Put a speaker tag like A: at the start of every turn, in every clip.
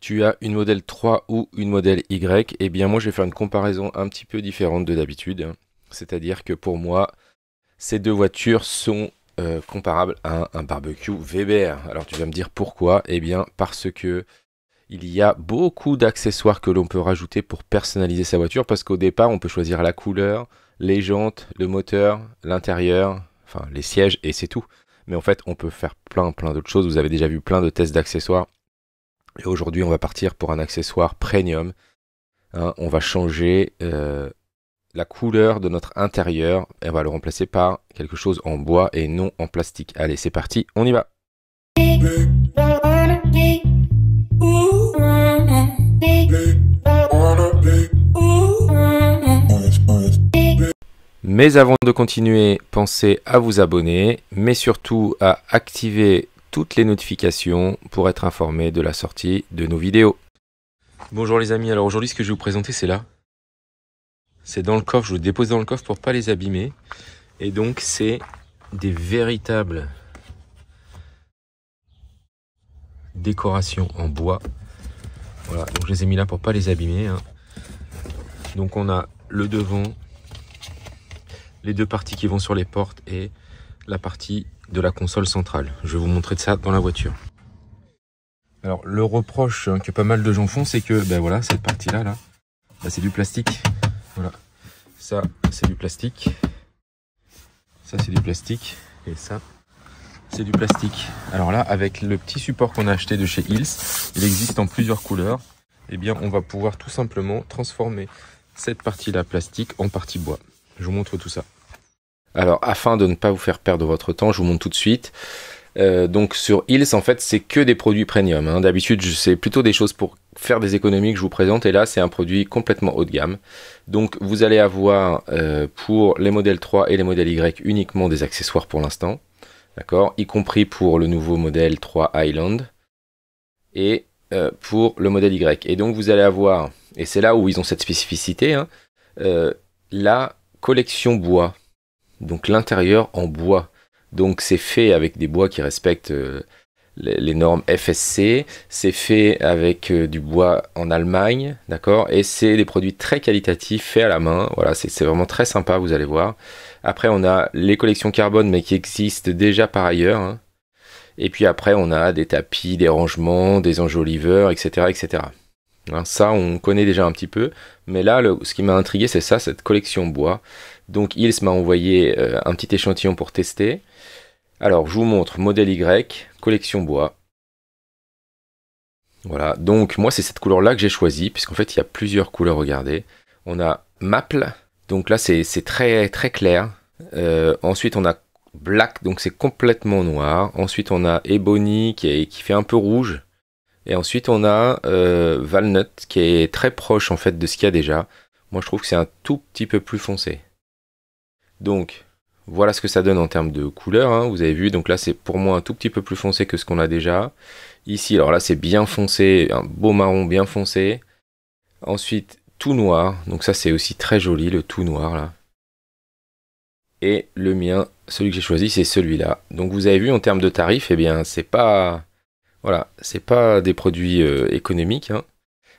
A: tu as une modèle 3 ou une modèle Y, et eh bien moi je vais faire une comparaison un petit peu différente de d'habitude. C'est-à-dire que pour moi, ces deux voitures sont euh, comparables à un, barbecue Weber. Alors tu vas me dire pourquoi Eh bien parce que il y a beaucoup d'accessoires que l'on peut rajouter pour personnaliser sa voiture parce qu'au départ on peut choisir la couleur, les jantes, le moteur, l'intérieur, enfin les sièges et c'est tout. Mais en fait on peut faire plein plein d'autres choses. Vous avez déjà vu plein de tests d'accessoires et aujourd'hui, on va partir pour un accessoire premium. Hein, on va changer euh, la couleur de notre intérieur et on va le remplacer par quelque chose en bois et non en plastique. Allez, c'est parti, on y va. Mais avant de continuer, pensez à vous abonner, mais surtout à activer toutes les notifications pour être informé de la sortie de nos vidéos. Bonjour les amis, alors aujourd'hui ce que je vais vous présenter c'est là. C'est dans le coffre, je vous le dépose dans le coffre pour pas les abîmer. Et donc c'est des véritables décorations en bois. Voilà, donc je les ai mis là pour pas les abîmer. Hein. Donc on a le devant, les deux parties qui vont sur les portes et la partie de la console centrale. Je vais vous montrer de ça dans la voiture. Alors le reproche hein, que pas mal de gens font, c'est que ben voilà cette partie là là, ben, là c'est du plastique. Voilà, ça c'est du plastique, ça c'est du plastique et ça c'est du plastique. Alors là, avec le petit support qu'on a acheté de chez Hills, il existe en plusieurs couleurs. Eh bien, on va pouvoir tout simplement transformer cette partie-là plastique en partie bois. Je vous montre tout ça. Alors, afin de ne pas vous faire perdre votre temps, je vous montre tout de suite. Euh, donc sur Hills, en fait, c'est que des produits premium. Hein. D'habitude, c'est plutôt des choses pour faire des économies que je vous présente. Et là, c'est un produit complètement haut de gamme. Donc, vous allez avoir euh, pour les modèles 3 et les modèles Y uniquement des accessoires pour l'instant. D'accord Y compris pour le nouveau modèle 3 Island. Et euh, pour le modèle Y. Et donc, vous allez avoir, et c'est là où ils ont cette spécificité, hein, la collection bois donc l'intérieur en bois. Donc c'est fait avec des bois qui respectent euh, les normes FSC, c'est fait avec euh, du bois en Allemagne, d'accord Et c'est des produits très qualitatifs, faits à la main, voilà, c'est vraiment très sympa, vous allez voir. Après, on a les collections carbone, mais qui existent déjà par ailleurs. Hein. Et puis après, on a des tapis, des rangements, des enjoliveurs, etc., etc. Hein, ça, on connaît déjà un petit peu, mais là, ce qui m'a intrigué, c'est ça, cette collection bois. Donc Ils m'a envoyé euh, un petit échantillon pour tester. Alors je vous montre modèle Y, collection bois. Voilà, donc moi c'est cette couleur-là que j'ai choisi, puisqu'en fait il y a plusieurs couleurs, regardez. On a Maple, donc là c'est très très clair. Euh, ensuite on a Black, donc c'est complètement noir. Ensuite on a Ebony qui, qui fait un peu rouge. Et ensuite on a euh, Valnut qui est très proche en fait de ce qu'il y a déjà. Moi je trouve que c'est un tout petit peu plus foncé. Donc voilà ce que ça donne en termes de couleur. Hein, vous avez vu, donc là c'est pour moi un tout petit peu plus foncé que ce qu'on a déjà. Ici, alors là c'est bien foncé, un beau marron bien foncé. Ensuite, tout noir. Donc ça c'est aussi très joli, le tout noir là. Et le mien, celui que j'ai choisi, c'est celui-là. Donc vous avez vu en termes de tarifs, eh bien c'est pas... Voilà, c'est pas des produits euh, économiques, hein.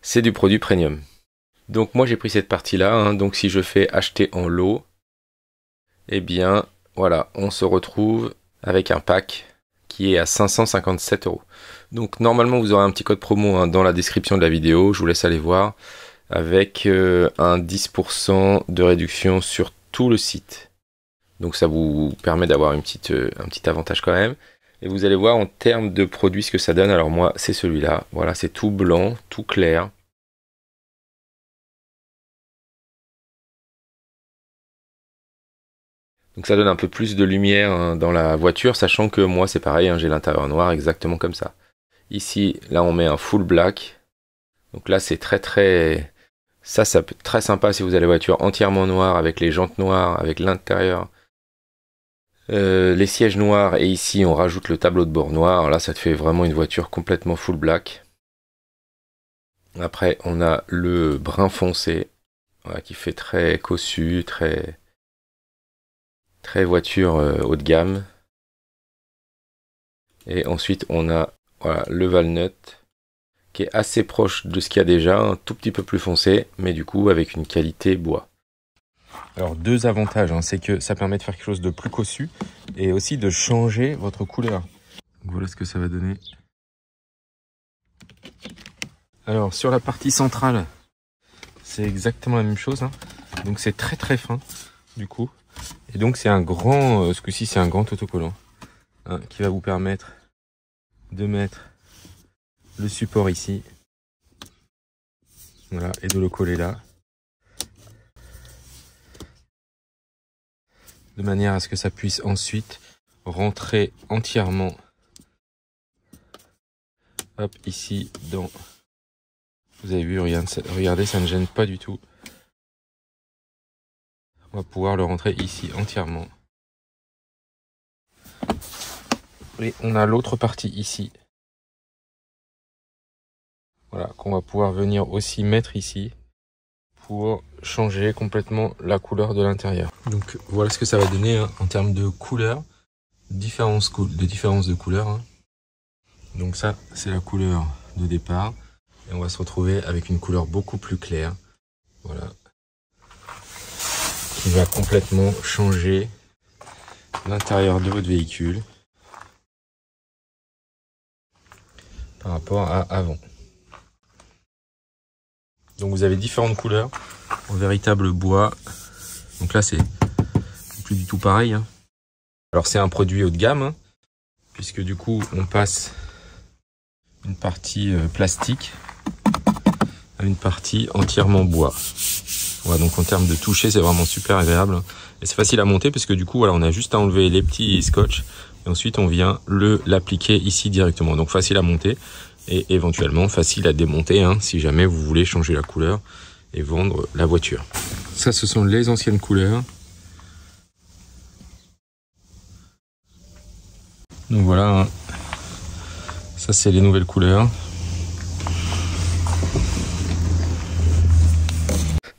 A: c'est du produit premium. Donc moi j'ai pris cette partie là, hein. donc si je fais acheter en lot, et eh bien voilà, on se retrouve avec un pack qui est à 557 euros. Donc normalement vous aurez un petit code promo hein, dans la description de la vidéo, je vous laisse aller voir, avec euh, un 10% de réduction sur tout le site. Donc ça vous permet d'avoir euh, un petit avantage quand même. Et vous allez voir en termes de produits ce que ça donne. Alors moi c'est celui-là, voilà c'est tout blanc, tout clair. Donc ça donne un peu plus de lumière hein, dans la voiture, sachant que moi c'est pareil, hein, j'ai l'intérieur noir exactement comme ça. Ici, là on met un full black. Donc là c'est très très... Ça, ça peut être très sympa si vous avez la voiture entièrement noire, avec les jantes noires, avec l'intérieur. Euh, les sièges noirs, et ici on rajoute le tableau de bord noir. là ça te fait vraiment une voiture complètement full black. Après on a le brun foncé, qui fait très cossu, très Très voiture euh, haut de gamme. Et ensuite, on a le Valnut qui est assez proche de ce qu'il y a déjà, un tout petit peu plus foncé, mais du coup avec une qualité bois. Alors deux avantages, hein. c'est que ça permet de faire quelque chose de plus cossu et aussi de changer votre couleur. voilà ce que ça va donner. Alors sur la partie centrale, c'est exactement la même chose. Hein. Donc c'est très très fin du coup. Et donc c'est un grand, euh, ce coup-ci c'est un grand autocollant hein, qui va vous permettre de mettre le support ici. Voilà, et de le coller là. De manière à ce que ça puisse ensuite rentrer entièrement hop ici dans vous avez vu regardez ça ne gêne pas du tout on va pouvoir le rentrer ici entièrement. Et on a l'autre partie ici. Voilà, qu'on va pouvoir venir aussi mettre ici pour changer complètement la couleur de l'intérieur. Donc voilà ce que ça va donner hein, en termes de couleur, de différence de couleur. Hein. Donc ça, c'est la couleur de départ. Et on va se retrouver avec une couleur beaucoup plus claire va complètement changer l'intérieur de votre véhicule par rapport à avant. Donc vous avez différentes couleurs en véritable bois. Donc là c'est plus du tout pareil. Hein. Alors c'est un produit haut de gamme hein, puisque du coup on passe une partie euh, plastique à une partie entièrement bois donc en termes de toucher, c'est vraiment super agréable. Et c'est facile à monter parce que du coup, voilà, on a juste à enlever les petits scotch. Et ensuite, on vient le l'appliquer ici directement. Donc facile à monter et éventuellement facile à démonter hein, si jamais vous voulez changer la couleur et vendre la voiture. Ça, ce sont les anciennes couleurs. Donc voilà, hein. ça c'est les nouvelles couleurs.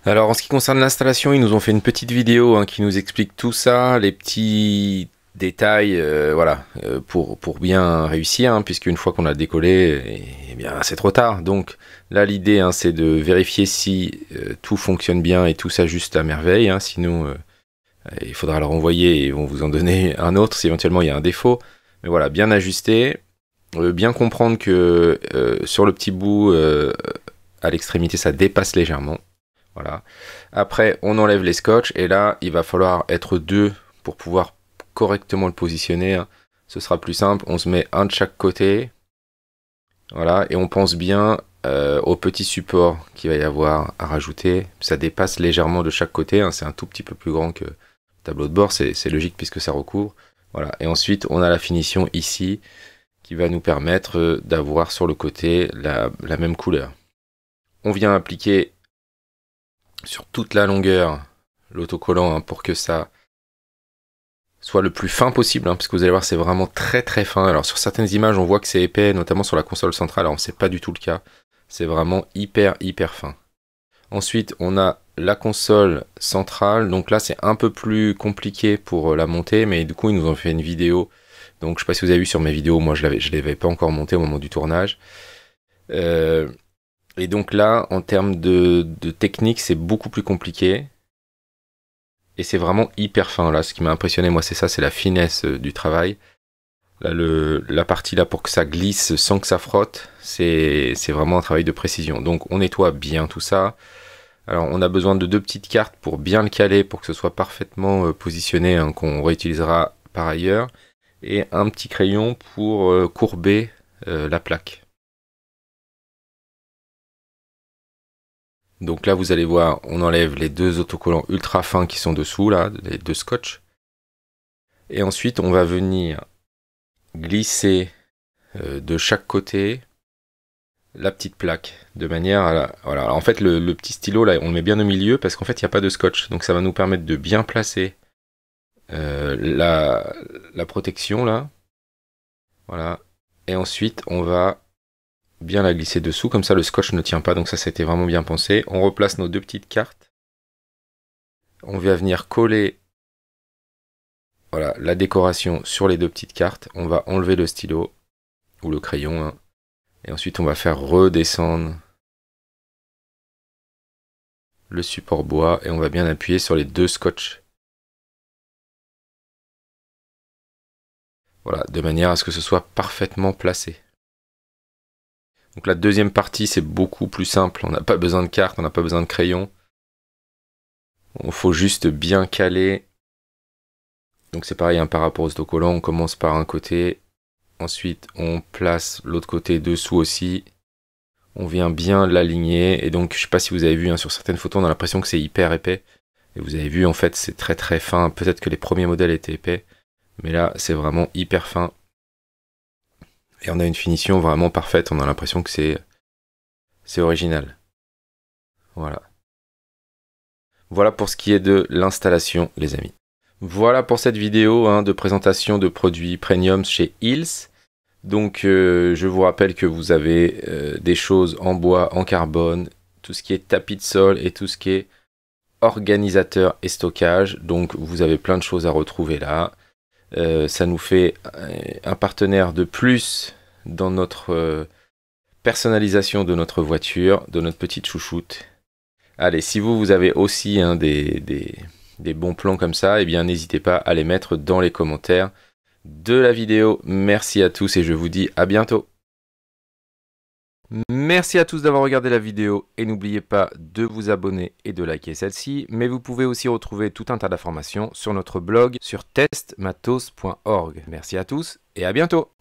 A: Alors en ce qui concerne l'installation, ils nous ont fait une petite vidéo hein, qui nous explique tout ça, les petits détails, euh, voilà, euh, pour, pour bien réussir, hein, une fois qu'on a décollé, eh, bien c'est trop tard. Donc là l'idée hein, c'est de vérifier si euh, tout fonctionne bien et tout s'ajuste à merveille, hein. sinon il faudra le renvoyer et ils vont vous en donner un autre si éventuellement il y a un défaut. Mais voilà, bien ajuster, bien comprendre que sur le petit bout à l'extrémité ça dépasse légèrement. Voilà. Après, on enlève les scotch et là, il va falloir être deux pour pouvoir correctement le positionner. Hein. Ce sera plus simple. On se met un de chaque côté. Voilà. Et on pense bien euh, au petit support qu'il va y avoir à rajouter. Ça dépasse légèrement de chaque côté. Hein. C'est un tout petit peu plus grand que le tableau de bord. C'est logique puisque ça recouvre. Voilà. Et ensuite, on a la finition ici qui va nous permettre euh, d'avoir sur le côté la même couleur. On vient appliquer sur toute la longueur l'autocollant hein, pour que ça soit le plus fin possible, puisque hein, parce que vous allez voir, c'est vraiment très très fin. Alors sur certaines images, on voit que c'est épais, notamment sur la console centrale, alors c'est pas du tout le cas. C'est vraiment hyper hyper fin. Ensuite, on a la console centrale, donc là c'est un peu plus compliqué pour euh, la monter, mais du coup ils nous ont fait une vidéo. Donc je sais pas si vous avez vu sur mes vidéos, moi je l'avais, je l'avais pas encore monté au moment du tournage. Euh, et donc là, en termes de, technique, c'est beaucoup plus compliqué. Et c'est vraiment hyper fin là. Ce qui m'a impressionné, moi, c'est ça, c'est la finesse euh, du travail. la partie là pour que ça glisse sans que ça frotte, c'est vraiment un travail de précision. Donc on nettoie bien tout ça. Alors on a besoin de deux petites cartes pour bien le caler, pour que ce soit parfaitement euh, positionné, hein, qu'on réutilisera par ailleurs. Et un petit crayon pour euh, courber la plaque. Donc là, vous allez voir, on enlève les deux autocollants ultra fins qui sont dessous, là, les deux scotch. Et ensuite, on va venir glisser euh, de chaque côté la petite plaque de manière à voilà en fait le, petit stylo là on le met bien au milieu parce qu'en fait il n'y a pas de scotch donc ça va nous permettre de bien placer euh, la, la protection là voilà et ensuite on va bien la glisser dessous, comme ça le scotch ne tient pas, donc ça c'était vraiment bien pensé. On replace nos deux petites cartes. On va venir coller voilà, la décoration sur les deux petites cartes. On va enlever le stylo ou le crayon. Hein. Et ensuite on va faire redescendre le support bois et on va bien appuyer sur les deux scotchs. Voilà, de manière à ce que ce soit parfaitement placé. Donc la deuxième partie, c'est beaucoup plus simple. On n'a pas besoin de cartes, on n'a pas besoin de crayon. On faut juste bien caler. Donc c'est pareil par rapport au autocollants, on commence par un côté. Ensuite, on place l'autre côté dessous aussi. On vient bien l'aligner. Et donc, je sais pas si vous avez vu, hein, sur certaines photos, on a l'impression que c'est hyper épais. Et vous avez vu, en fait, c'est très très fin. Peut-être que les premiers modèles étaient épais. Mais là, c'est vraiment hyper fin et on a une finition vraiment parfaite, on a l'impression que c'est c'est original. Voilà. Voilà pour ce qui est de l'installation, les amis. Voilà pour cette vidéo hein, de présentation de produits premium chez Hills. Donc euh, je vous rappelle que vous avez euh, des choses en bois, en carbone, tout ce qui est tapis de sol et tout ce qui est organisateur et stockage. Donc vous avez plein de choses à retrouver là. Euh, ça nous fait un partenaire de plus dans notre euh, personnalisation de notre voiture, de notre petite chouchoute. Allez, si vous, vous avez aussi hein, des, des, des, bons plans comme ça, eh bien n'hésitez pas à les mettre dans les commentaires de la vidéo. Merci à tous et je vous dis à bientôt. Merci à tous d'avoir regardé la vidéo et n'oubliez pas de vous abonner et de liker celle-ci, mais vous pouvez aussi retrouver tout un tas d'informations sur notre blog sur testmatos.org. Merci à tous et à bientôt